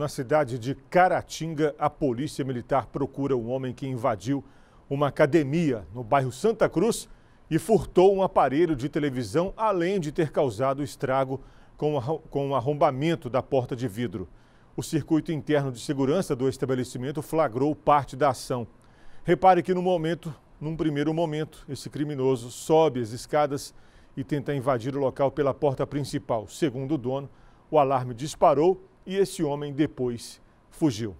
Na cidade de Caratinga, a polícia militar procura um homem que invadiu uma academia no bairro Santa Cruz e furtou um aparelho de televisão, além de ter causado estrago com o arrombamento da porta de vidro. O circuito interno de segurança do estabelecimento flagrou parte da ação. Repare que no momento, num primeiro momento, esse criminoso sobe as escadas e tenta invadir o local pela porta principal. Segundo o dono, o alarme disparou e esse homem depois fugiu.